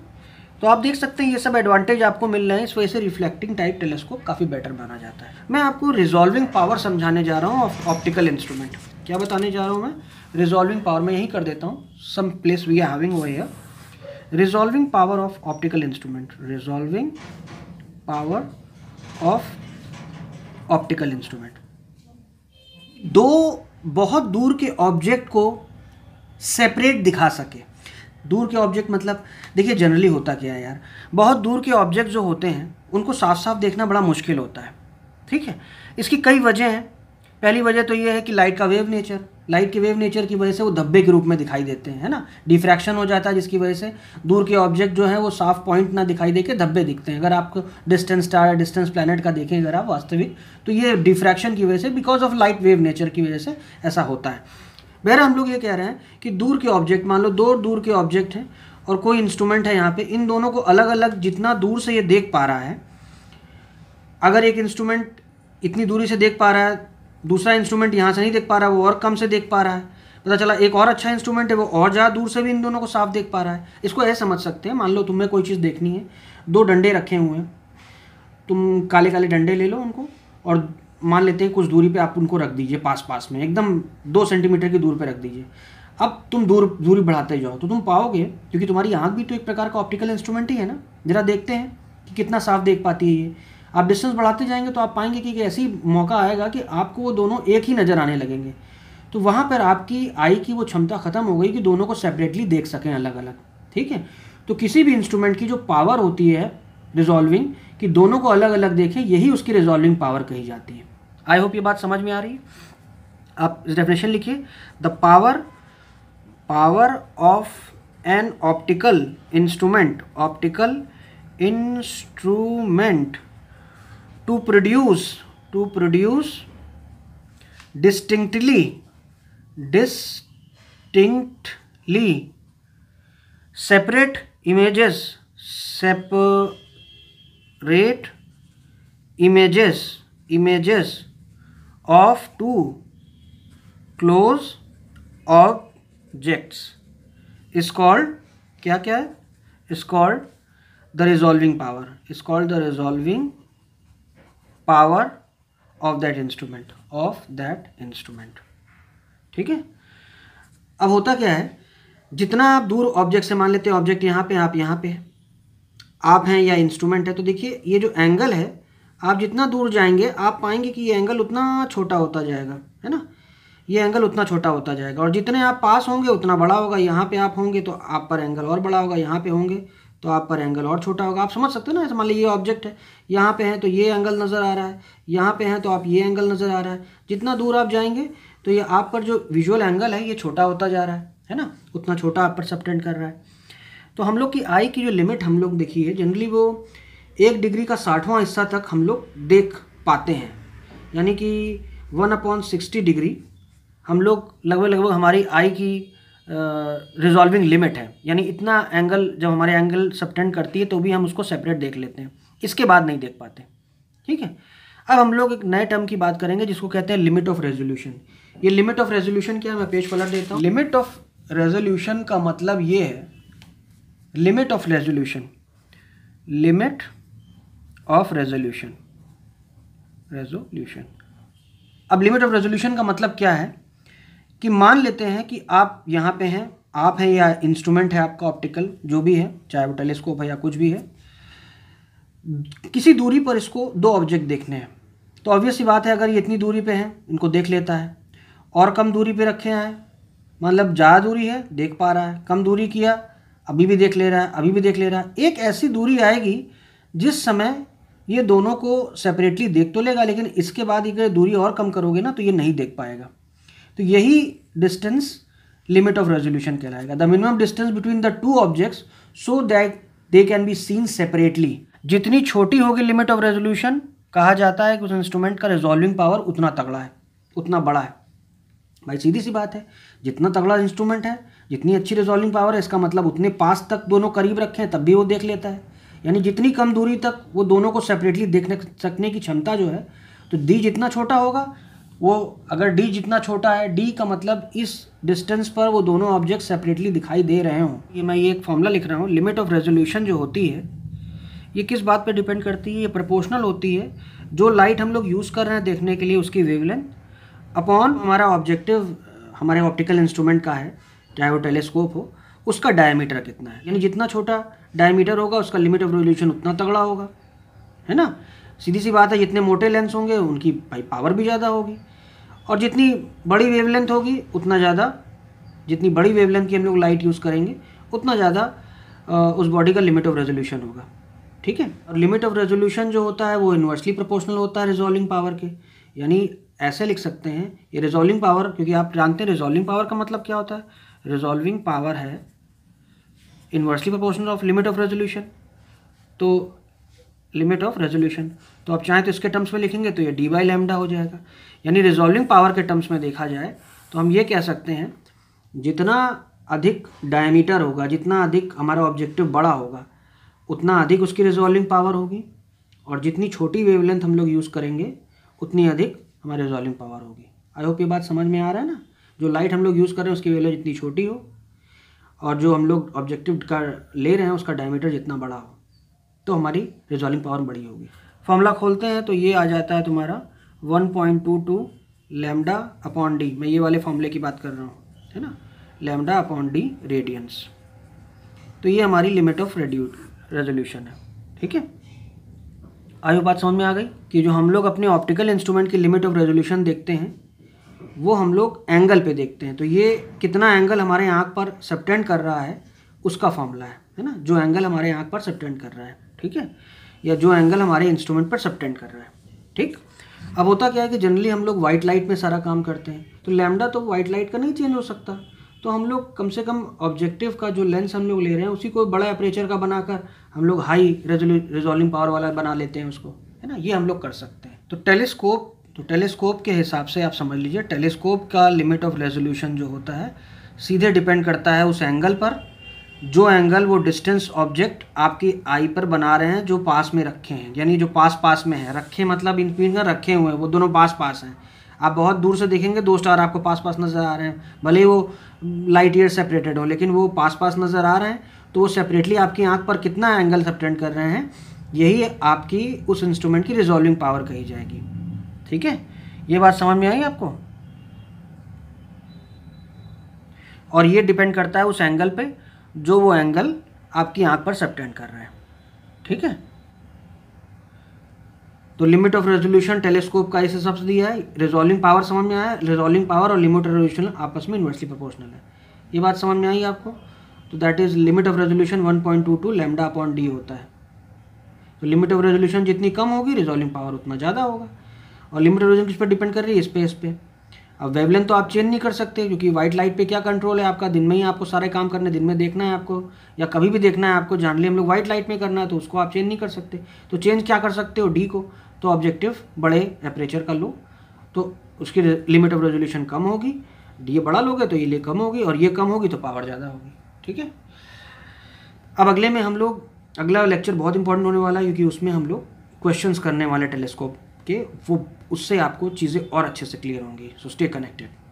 तो आप देख सकते हैं ये सब एडवांटेज आपको मिल रहे हैं इस वजह से रिफ्लेक्टिंग टाइप टेलीस्कोप काफ़ी बेटर माना जाता है मैं आपको रिजॉल्विंग पावर समझाने जा रहा हूँ ऑप्टिकल इंस्ट्रूमेंट क्या बताने जा रहा हूँ मैं रिजॉल्विंग पावर में यही कर देता हूँ some place we are having over here resolving power of optical instrument resolving power of optical instrument दो बहुत दूर के ऑब्जेक्ट को सेपरेट दिखा सके दूर के ऑब्जेक्ट मतलब देखिए जनरली होता क्या है यार बहुत दूर के ऑब्जेक्ट जो होते हैं उनको साफ साफ देखना बड़ा मुश्किल होता है ठीक है इसकी कई वजह हैं पहली वजह तो ये है कि लाइट का वेव नेचर लाइट के वेव नेचर की वजह से वो धब्बे के रूप में दिखाई देते हैं है ना डिफ्रैक्शन हो जाता है जिसकी वजह से दूर के ऑब्जेक्ट जो है वो साफ पॉइंट ना दिखाई दे के धब्बे दिखते हैं अगर आप डिस्टेंस स्टार या डिस्टेंस प्लानट का देखें अगर आप वास्तविक तो ये डिफ्रैक्शन की वजह से because of light wave nature की वजह से ऐसा होता है बहर हम लोग ये कह रहे हैं कि दूर के ऑब्जेक्ट मान लो दो दूर के ऑब्जेक्ट हैं और कोई इंस्ट्रूमेंट है यहाँ पे इन दोनों को अलग अलग जितना दूर से ये देख पा रहा है अगर एक इंस्ट्रूमेंट इतनी दूरी से देख पा रहा है दूसरा इंस्ट्रूमेंट यहाँ से नहीं देख पा रहा है वो और कम से देख पा रहा है पता चला एक और अच्छा इंस्ट्रूमेंट है वो और ज़्यादा दूर से भी इन दोनों को साफ देख पा रहा है इसको ऐसे समझ सकते हैं मान लो तुम्हें कोई चीज़ देखनी है दो डंडे रखे हुए हैं तुम काले काले डंडे ले लो उनको और मान लेते हैं कुछ दूरी पर आप उनको रख दीजिए पास पास में एकदम दो सेंटीमीटर की दूर पर रख दीजिए अब तुम दूर दूरी बढ़ाते जाओ तो तुम पाओगे क्योंकि तुम्हारी आँख भी तो एक प्रकार का ऑप्टिकल इंस्ट्रूमेंट ही है ना ज़रा देखते हैं कि कितना साफ देख पाती है ये आप डिस्टेंस बढ़ाते जाएंगे तो आप पाएंगे कि ऐसी मौका आएगा कि आपको वो दोनों एक ही नज़र आने लगेंगे तो वहाँ पर आपकी आई की वो क्षमता ख़त्म हो गई कि दोनों को सेपरेटली देख सकें अलग अलग ठीक है तो किसी भी इंस्ट्रूमेंट की जो पावर होती है रिजॉल्विंग कि दोनों को अलग अलग देखें यही उसकी रिजॉल्विंग पावर कही जाती है आई होप ये बात समझ में आ रही है आप डेफिनेशन लिखिए the power power of an optical instrument optical instrument to produce to produce distinctly distinctly separate images separate images images of two close objects is called क्या क्या है is called the resolving power is called the resolving power of that instrument of that instrument ठीक है अब होता क्या है जितना आप दूर ऑब्जेक्ट से मान लेते हैं ऑब्जेक्ट यहाँ पे आप यहाँ पे आप हैं या इंस्ट्रूमेंट है तो देखिए ये जो एंगल है आप जितना दूर जाएंगे आप पाएंगे कि ये एंगल उतना छोटा होता जाएगा है ना ये एंगल उतना छोटा होता जाएगा और जितने आप पास होंगे उतना बड़ा होगा यहाँ पे आप होंगे तो आप पर एंगल और बड़ा होगा यहाँ पे होंगे तो आप पर एंगल और छोटा होगा आप समझ सकते हो ना ऐसे मान लीजिए ये ऑब्जेक्ट है यहाँ पे है तो ये एंगल नज़र आ रहा है यहाँ पे है तो आप ये एंगल नज़र आ रहा है जितना दूर आप जाएंगे तो ये आप पर जो विजुअल एंगल है ये छोटा होता जा रहा है है ना उतना छोटा आप पर सबटेंड कर रहा है तो हम लोग की आई की जो लिमिट हम लोग देखिए जनरली वो एक डिग्री का साठवां हिस्सा तक हम लोग देख पाते हैं यानी कि वन अपॉन सिक्सटी डिग्री हम लोग लगभग लगभग हमारी आई की रिजॉल्विंग लिमिट है यानी इतना एंगल जब हमारे एंगल सबटेंड करती है तो भी हम उसको सेपरेट देख लेते हैं इसके बाद नहीं देख पाते ठीक है अब हम लोग एक नए टर्म की बात करेंगे जिसको कहते हैं लिमिट ऑफ रेजोल्यूशन ये लिमिट ऑफ रेजोल्यूशन क्या है मैं पेज पलट देता हूँ लिमिट ऑफ रेजोल्यूशन का मतलब ये है limit of resolution limit of resolution resolution अब लिमिट ऑफ रेजोल्यूशन का मतलब क्या है कि मान लेते हैं कि आप यहाँ पे हैं आप हैं या इंस्ट्रूमेंट है आपका ऑप्टिकल जो भी है चाहे वो टेलीस्कोप है या कुछ भी है किसी दूरी पर इसको दो ऑब्जेक्ट देखने हैं तो ऑब्वियस ही बात है अगर ये इतनी दूरी पे हैं इनको देख लेता है और कम दूरी पे रखे हैं मतलब ज़्यादा दूरी है देख पा रहा है कम दूरी किया अभी भी देख ले रहा है अभी भी देख ले रहा है एक ऐसी दूरी आएगी जिस समय ये दोनों को सेपरेटली देख तो लेगा लेकिन इसके बाद अगर दूरी और कम करोगे ना तो ये नहीं देख पाएगा तो यही डिस्टेंस लिमिट ऑफ रेजोल्यूशन कहलाएगा the minimum distance between the two objects so that they can be seen separately जितनी छोटी होगी लिमिट ऑफ रेजोल्यूशन कहा जाता है कि उस इंस्ट्रूमेंट का रिजोल्विंग पावर उतना तगड़ा है उतना बड़ा है भाई सीधी सी बात है जितना तगड़ा इंस्ट्रूमेंट है जितनी अच्छी रिजोल्विंग पावर है इसका मतलब उतने पास तक दोनों करीब रखे हैं तब भी वो देख लेता है यानी जितनी कम दूरी तक वो दोनों को सेपरेटली देखने सकने की क्षमता जो है तो दी जितना छोटा होगा वो अगर डी जितना छोटा है डी का मतलब इस डिस्टेंस पर वो दोनों ऑब्जेक्ट सेपरेटली दिखाई दे रहे हों ये मैं ये एक फॉर्मूला लिख रहा हूँ लिमिट ऑफ रेजोल्यूशन जो होती है ये किस बात पे डिपेंड करती है ये प्रोपोर्शनल होती है जो लाइट हम लोग यूज़ कर रहे हैं देखने के लिए उसकी वेवलेंथ अपॉन हमारा ऑब्जेक्टिव हमारे ऑप्टिकल इंस्ट्रूमेंट का है चाहे वो टेलीस्कोप हो उसका डायमीटर कितना है यानी जितना छोटा डायमीटर होगा उसका लिमिट ऑफ रेजोल्यूशन उतना तगड़ा होगा है ना सीधी सी बात है जितने मोटे लेंस होंगे उनकी भाई पावर भी ज़्यादा होगी और जितनी बड़ी वेवलेंथ होगी उतना ज़्यादा जितनी बड़ी वेवलेंथ की हम लोग लाइट यूज़ करेंगे उतना ज़्यादा उस बॉडी का लिमिट ऑफ रेजोल्यूशन होगा ठीक है और लिमिट ऑफ रेजोल्यूशन जो होता है वो इन्वर्सली प्रोपोर्शनल होता है रिजॉल्विंग पावर के यानी ऐसे लिख सकते हैं ये रिजॉल्विंग पावर क्योंकि आप जानते हैं रिजॉल्विंग पावर का मतलब क्या होता है रिजॉल्विंग पावर है inversely proportional of limit of resolution तो लिमिट ऑफ रेजोल्यूशन तो आप चाहें तो इसके टर्म्स में लिखेंगे तो ये डी बाई लेमडा हो जाएगा यानी रिजोल्विंग पावर के टर्म्स में देखा जाए तो हम ये कह सकते हैं जितना अधिक डायमीटर होगा जितना अधिक हमारा ऑब्जेक्टिव बड़ा होगा उतना अधिक उसकी रिजोल्विंग पावर होगी और जितनी छोटी वेवलेंथ हम लोग यूज़ करेंगे उतनी अधिक हमारी रिजोल्विंग पावर होगी आई होप ये बात समझ में आ रहा है ना जो लाइट हम लोग यूज़ कर रहे हैं उसकी वेवलेंथ जितनी छोटी हो और जो हम लोग ऑब्जेक्टिव का ले रहे हैं उसका डायमीटर जितना बड़ा हो तो हमारी रिजॉल्विंग पावर बड़ी होगी फॉर्मूला खोलते हैं तो ये आ जाता है तुम्हारा one point two two lambda upon D मैं ये वाले फॉर्मूले की बात कर रहा हूँ है ना लेमडा अपॉन डी रेडियंस तो ये हमारी लिमिट ऑफ रेड्यू रेजोल्यूशन है ठीक है आयो बात समझ में आ गई कि जो हम लोग अपने ऑप्टिकल इंस्ट्रूमेंट की लिमिट ऑफ रेजोल्यूशन देखते हैं वो हम लोग एंगल पे देखते हैं तो ये कितना एंगल हमारे आँख पर सप्टेंड कर रहा है उसका फॉर्मूला है है ना जो एंगल हमारे आँख पर सप्टेंड कर रहा है ठीक है या जो एंगल हमारे इंस्ट्रूमेंट पर सबटेंड कर रहा है ठीक अब होता क्या है कि जनरली हम लोग वाइट लाइट में सारा काम करते हैं तो लैमडा तो वाइट लाइट का नहीं चेंज हो सकता तो हम लोग कम से कम ऑब्जेक्टिव का जो लेंस हम लोग ले रहे हैं उसी को बड़ा अप्रेचर का बनाकर हम लोग हाई रिजोल्विंग पावर वाला बना लेते हैं उसको है ना ये हम लोग कर सकते हैं तो टेलीस्कोप तो टेलीस्कोप के हिसाब से आप समझ लीजिए टेलीस्कोप का लिमिट ऑफ रेजोल्यूशन जो होता है सीधे डिपेंड करता है उस एंगल पर जो एंगल वो डिस्टेंस ऑब्जेक्ट आपकी आई पर बना रहे हैं जो पास में रखे हैं यानी जो पास पास में है रखे मतलब इन रखे हुए हैं वो दोनों पास पास हैं आप बहुत दूर से देखेंगे दो स्टार आपको पास पास नज़र आ रहे हैं भले ही वो लाइट ईयर सेपरेटेड हो लेकिन वो पास पास नज़र आ रहे हैं तो वो सेपरेटली आपकी आंख पर कितना एंगल सबटेंड कर रहे हैं यही आपकी उस इंस्ट्रूमेंट की रिजॉल्विंग पावर कही जाएगी ठीक है ये बात समझ में आई आपको और ये डिपेंड करता है उस एंगल पर जो वो एंगल आपकी आंख पर सबटेंड कर रहे हैं ठीक है तो लिमिट ऑफ रेजोल्यूशन टेलीस्कोप का इस हिसाब से दिया है रिजोल्विंग पावर समझ में आया रिजोल्विंग पावर और लिमिट रेजोल्यूशन आपस में इन्वर्सली प्रोपोर्शनल है ये बात समझ में आई आपको तो that is limit of resolution 1.22 point two two lambda upon D होता है तो लिमिट ऑफ रेजोल्यूशन जितनी कम होगी रिजोल्विंग पावर उतना ज़्यादा होगा और लिमिट रेजोल्यूशन किस पर डिपेंड कर रही है स्पेस पे अब वेवलेंथ तो आप चेंज नहीं कर सकते क्योंकि वाइट लाइट पे क्या कंट्रोल है आपका दिन में ही आपको सारे काम करने दिन में देखना है आपको या कभी भी देखना है आपको जनरली हम लोग वाइट लाइट में करना है तो उसको आप चेंज नहीं कर सकते तो चेंज क्या कर सकते हो डी को तो ऑब्जेक्टिव बड़े टेम्परेचर का लो तो उसकी लिमिट ऑफ रेजोल्यूशन कम होगी ये बड़ा लोगे तो ये कम होगी और ये कम होगी तो पावर ज़्यादा होगी ठीक है अब अगले में हम लोग अगला लेक्चर बहुत इंपॉर्टेंट होने वाला है क्योंकि उसमें हम लोग क्वेश्चन करने वाले टेलीस्कोप कि वो उससे आपको चीज़ें और अच्छे से क्लियर होंगी सो स्टे कनेक्टेड